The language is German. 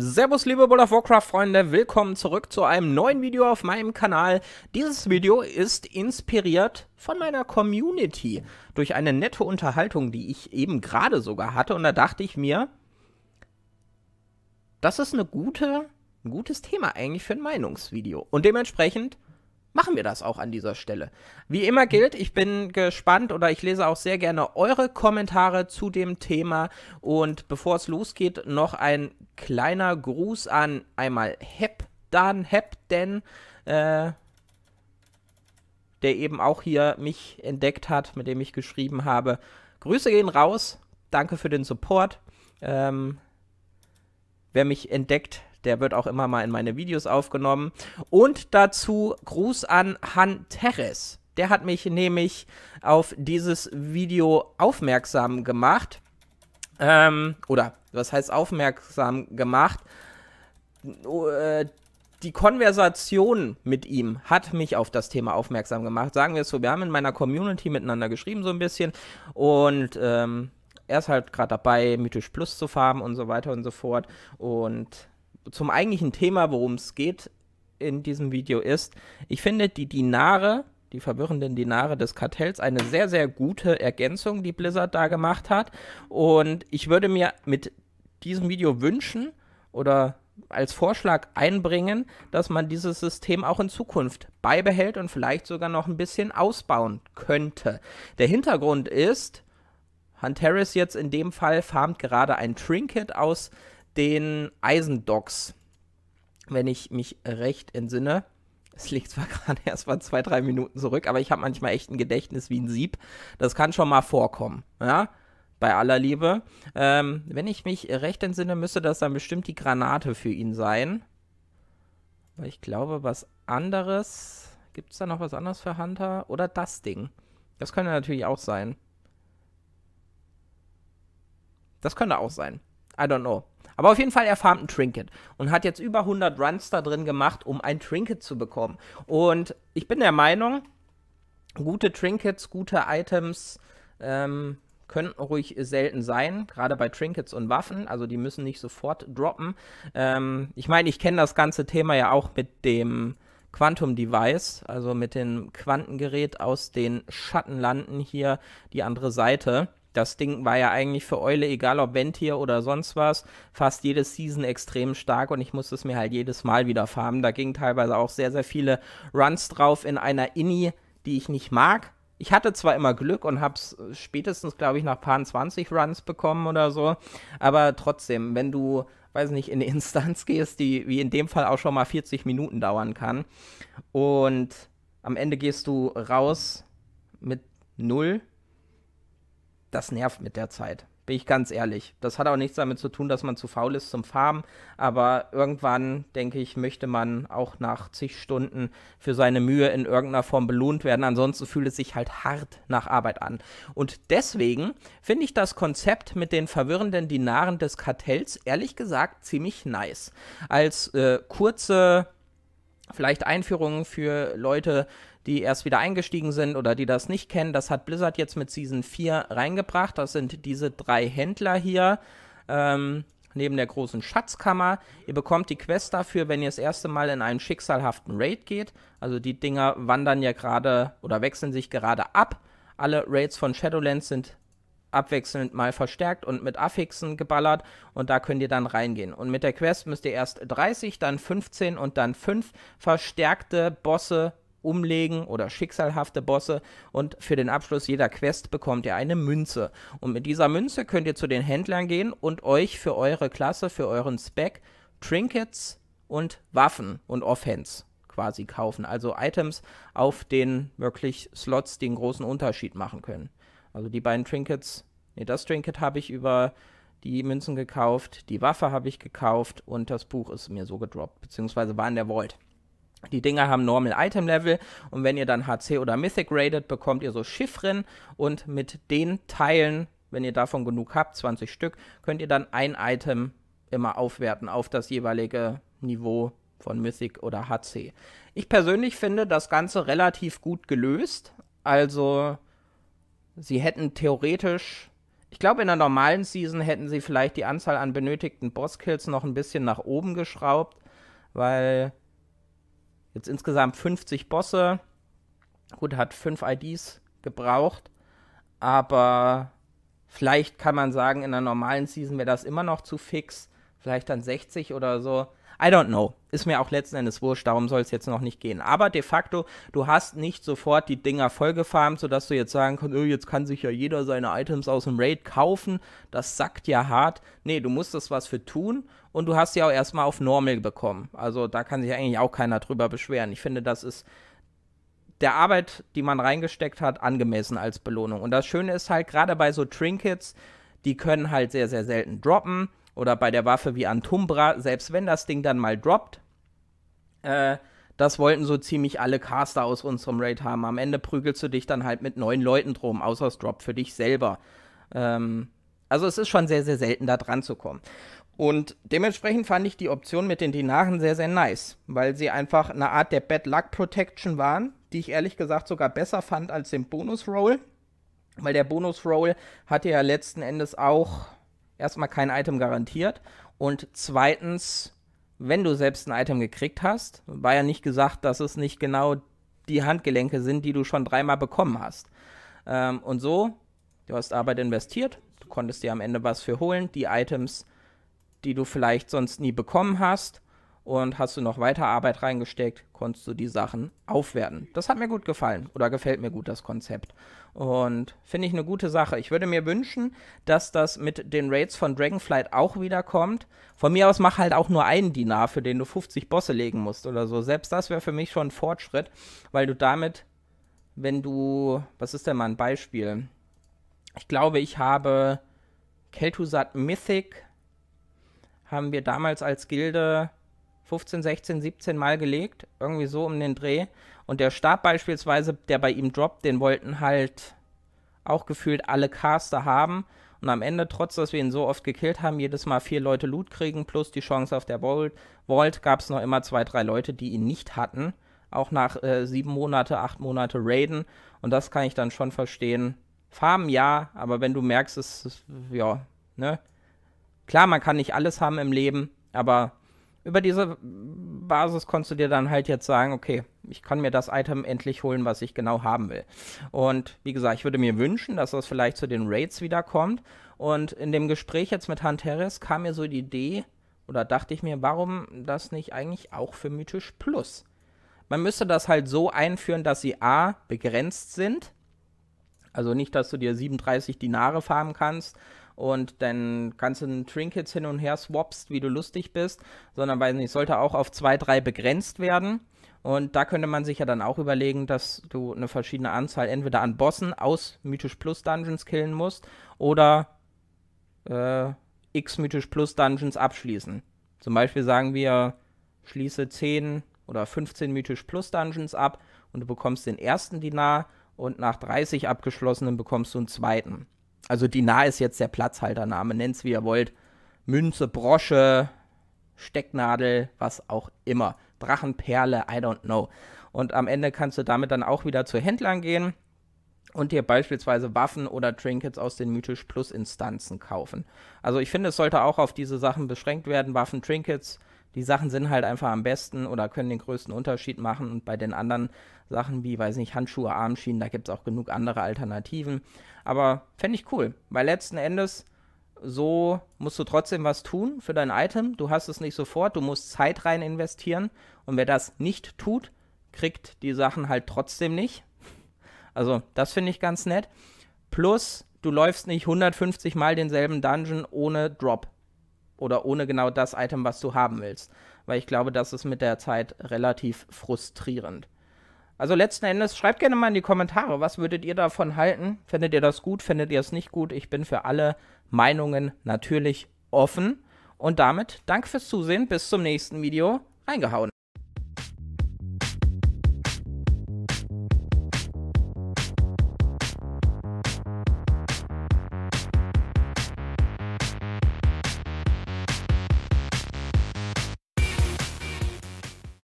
Servus liebe World of Warcraft Freunde, willkommen zurück zu einem neuen Video auf meinem Kanal. Dieses Video ist inspiriert von meiner Community durch eine nette Unterhaltung, die ich eben gerade sogar hatte und da dachte ich mir, das ist eine gute, ein gutes Thema eigentlich für ein Meinungsvideo und dementsprechend machen wir das auch an dieser Stelle. Wie immer gilt, ich bin gespannt oder ich lese auch sehr gerne eure Kommentare zu dem Thema. Und bevor es losgeht, noch ein kleiner Gruß an einmal Hebdan, Hebden, äh, der eben auch hier mich entdeckt hat, mit dem ich geschrieben habe. Grüße gehen raus, danke für den Support. Ähm, wer mich entdeckt der wird auch immer mal in meine Videos aufgenommen. Und dazu Gruß an Han Terres. Der hat mich nämlich auf dieses Video aufmerksam gemacht. Ähm, oder was heißt aufmerksam gemacht? Oh, äh, die Konversation mit ihm hat mich auf das Thema aufmerksam gemacht. Sagen wir es so, wir haben in meiner Community miteinander geschrieben so ein bisschen und ähm, er ist halt gerade dabei, Mythisch Plus zu farben und so weiter und so fort. Und zum eigentlichen Thema, worum es geht in diesem Video ist, ich finde die Dinare, die verwirrenden Dinare des Kartells, eine sehr, sehr gute Ergänzung, die Blizzard da gemacht hat. Und ich würde mir mit diesem Video wünschen oder als Vorschlag einbringen, dass man dieses System auch in Zukunft beibehält und vielleicht sogar noch ein bisschen ausbauen könnte. Der Hintergrund ist, Hunteris jetzt in dem Fall farmt gerade ein Trinket aus den Eisendocks, wenn ich mich recht entsinne. Es liegt zwar gerade erst mal zwei, drei Minuten zurück, aber ich habe manchmal echt ein Gedächtnis wie ein Sieb. Das kann schon mal vorkommen, ja? Bei aller Liebe. Ähm, wenn ich mich recht entsinne, müsste das dann bestimmt die Granate für ihn sein. Aber ich glaube, was anderes. Gibt es da noch was anderes für Hunter? Oder das Ding. Das könnte natürlich auch sein. Das könnte auch sein. I don't know. Aber auf jeden Fall, er farmt ein Trinket und hat jetzt über 100 Runs da drin gemacht, um ein Trinket zu bekommen. Und ich bin der Meinung, gute Trinkets, gute Items ähm, könnten ruhig selten sein, gerade bei Trinkets und Waffen. Also die müssen nicht sofort droppen. Ähm, ich meine, ich kenne das ganze Thema ja auch mit dem Quantum Device, also mit dem Quantengerät aus den Schattenlanden hier, die andere Seite. Das Ding war ja eigentlich für Eule, egal ob Ventier oder sonst was, fast jedes Season extrem stark und ich musste es mir halt jedes Mal wieder farmen. Da gingen teilweise auch sehr, sehr viele Runs drauf in einer Inni, die ich nicht mag. Ich hatte zwar immer Glück und habe es spätestens, glaube ich, nach paar 20 Runs bekommen oder so, aber trotzdem, wenn du weiß nicht, in eine Instanz gehst, die wie in dem Fall auch schon mal 40 Minuten dauern kann. Und am Ende gehst du raus mit null das nervt mit der Zeit. Bin ich ganz ehrlich. Das hat auch nichts damit zu tun, dass man zu faul ist zum Farmen. Aber irgendwann, denke ich, möchte man auch nach zig Stunden für seine Mühe in irgendeiner Form belohnt werden. Ansonsten fühlt es sich halt hart nach Arbeit an. Und deswegen finde ich das Konzept mit den verwirrenden Dinaren des Kartells ehrlich gesagt ziemlich nice. Als äh, kurze vielleicht Einführungen für Leute, die erst wieder eingestiegen sind oder die das nicht kennen, das hat Blizzard jetzt mit Season 4 reingebracht. Das sind diese drei Händler hier. Ähm, neben der großen Schatzkammer. Ihr bekommt die Quest dafür, wenn ihr das erste Mal in einen schicksalhaften Raid geht. Also die Dinger wandern ja gerade oder wechseln sich gerade ab. Alle Raids von Shadowlands sind abwechselnd mal verstärkt und mit Affixen geballert und da könnt ihr dann reingehen. Und mit der Quest müsst ihr erst 30, dann 15 und dann 5 verstärkte Bosse umlegen oder schicksalhafte Bosse und für den Abschluss jeder Quest bekommt ihr eine Münze. Und mit dieser Münze könnt ihr zu den Händlern gehen und euch für eure Klasse, für euren Spec Trinkets und Waffen und Offhands quasi kaufen. Also Items, auf denen wirklich Slots den großen Unterschied machen können. Also die beiden Trinkets, ne, das Trinket habe ich über die Münzen gekauft, die Waffe habe ich gekauft und das Buch ist mir so gedroppt, beziehungsweise war in der Vault. Die Dinger haben Normal Item Level und wenn ihr dann HC oder Mythic rated, bekommt ihr so Chiffren und mit den Teilen, wenn ihr davon genug habt, 20 Stück, könnt ihr dann ein Item immer aufwerten auf das jeweilige Niveau von Mythic oder HC. Ich persönlich finde das Ganze relativ gut gelöst. Also sie hätten theoretisch ich glaube, in der normalen Season hätten sie vielleicht die Anzahl an benötigten Boss-Kills noch ein bisschen nach oben geschraubt, weil Gibt insgesamt 50 Bosse. Gut, hat 5 IDs gebraucht. Aber vielleicht kann man sagen, in einer normalen Season wäre das immer noch zu fix. Vielleicht dann 60 oder so. I don't know. Ist mir auch letzten Endes wurscht, darum soll es jetzt noch nicht gehen. Aber de facto, du hast nicht sofort die Dinger vollgefarmt, sodass du jetzt sagen kannst, oh, jetzt kann sich ja jeder seine Items aus dem Raid kaufen. Das sackt ja hart. Nee, du musstest was für tun und du hast sie auch erstmal auf Normal bekommen. Also da kann sich eigentlich auch keiner drüber beschweren. Ich finde, das ist der Arbeit, die man reingesteckt hat, angemessen als Belohnung. Und das Schöne ist halt, gerade bei so Trinkets, die können halt sehr, sehr selten droppen oder bei der Waffe wie Antumbra, selbst wenn das Ding dann mal droppt, äh, das wollten so ziemlich alle Caster aus unserem Raid haben. Am Ende prügelst du dich dann halt mit neun Leuten drum, außer es droppt für dich selber. Ähm, also es ist schon sehr, sehr selten, da dran zu kommen. Und dementsprechend fand ich die Option mit den Dinaren sehr, sehr nice, weil sie einfach eine Art der Bad Luck Protection waren, die ich ehrlich gesagt sogar besser fand als den Bonus Roll, weil der Bonus Roll hatte ja letzten Endes auch erstmal kein Item garantiert und zweitens, wenn du selbst ein Item gekriegt hast, war ja nicht gesagt, dass es nicht genau die Handgelenke sind, die du schon dreimal bekommen hast. Ähm, und so, du hast Arbeit investiert, du konntest dir am Ende was für holen, die Items, die du vielleicht sonst nie bekommen hast und hast du noch weiter Arbeit reingesteckt, konntest du die Sachen aufwerten. Das hat mir gut gefallen oder gefällt mir gut das Konzept. Und finde ich eine gute Sache. Ich würde mir wünschen, dass das mit den Raids von Dragonflight auch wiederkommt. Von mir aus mach halt auch nur einen Dinar, für den du 50 Bosse legen musst oder so. Selbst das wäre für mich schon ein Fortschritt, weil du damit, wenn du, was ist denn mal ein Beispiel? Ich glaube, ich habe Keltusat Mythic haben wir damals als Gilde 15, 16, 17 Mal gelegt, irgendwie so um den Dreh. Und der Stab beispielsweise, der bei ihm droppt, den wollten halt auch gefühlt alle Caster haben. Und am Ende, trotz dass wir ihn so oft gekillt haben, jedes Mal vier Leute Loot kriegen, plus die Chance auf der Vault, gab es noch immer zwei, drei Leute, die ihn nicht hatten. Auch nach äh, sieben Monate, acht Monate Raiden. Und das kann ich dann schon verstehen. Farben ja, aber wenn du merkst, es, ist, ja, ne? Klar, man kann nicht alles haben im Leben, aber über diese Basis konntest du dir dann halt jetzt sagen, okay, ich kann mir das Item endlich holen, was ich genau haben will. Und wie gesagt, ich würde mir wünschen, dass das vielleicht zu den Raids wiederkommt. Und in dem Gespräch jetzt mit Hunt Harris kam mir so die Idee, oder dachte ich mir, warum das nicht eigentlich auch für Mythisch Plus? Man müsste das halt so einführen, dass sie A, begrenzt sind. Also nicht, dass du dir 37 Dinare farmen kannst und deinen ganzen Trinkets hin und her swapst, wie du lustig bist, sondern weiß nicht, sollte auch auf zwei, drei begrenzt werden. Und da könnte man sich ja dann auch überlegen, dass du eine verschiedene Anzahl entweder an Bossen aus Mythisch Plus Dungeons killen musst oder äh, x Mythisch Plus Dungeons abschließen. Zum Beispiel sagen wir, schließe 10 oder 15 Mythisch Plus Dungeons ab und du bekommst den ersten Dinar und nach 30 abgeschlossenen bekommst du einen zweiten also Dinar ist jetzt der Platzhaltername, nennt's wie ihr wollt. Münze, Brosche, Stecknadel, was auch immer. Drachenperle, I don't know. Und am Ende kannst du damit dann auch wieder zu Händlern gehen und dir beispielsweise Waffen oder Trinkets aus den Mythisch Plus Instanzen kaufen. Also ich finde, es sollte auch auf diese Sachen beschränkt werden. Waffen, Trinkets, die Sachen sind halt einfach am besten oder können den größten Unterschied machen. Und bei den anderen Sachen wie, weiß nicht, Handschuhe, Armschienen, da gibt es auch genug andere Alternativen. Aber fände ich cool, weil letzten Endes so musst du trotzdem was tun für dein Item. Du hast es nicht sofort, du musst Zeit rein investieren. Und wer das nicht tut, kriegt die Sachen halt trotzdem nicht. Also, das finde ich ganz nett. Plus, du läufst nicht 150 Mal denselben Dungeon ohne Drop oder ohne genau das Item, was du haben willst. Weil ich glaube, das ist mit der Zeit relativ frustrierend. Also letzten Endes, schreibt gerne mal in die Kommentare, was würdet ihr davon halten? Findet ihr das gut? Findet ihr es nicht gut? Ich bin für alle Meinungen natürlich offen. Und damit, danke fürs Zusehen, bis zum nächsten Video. Reingehauen.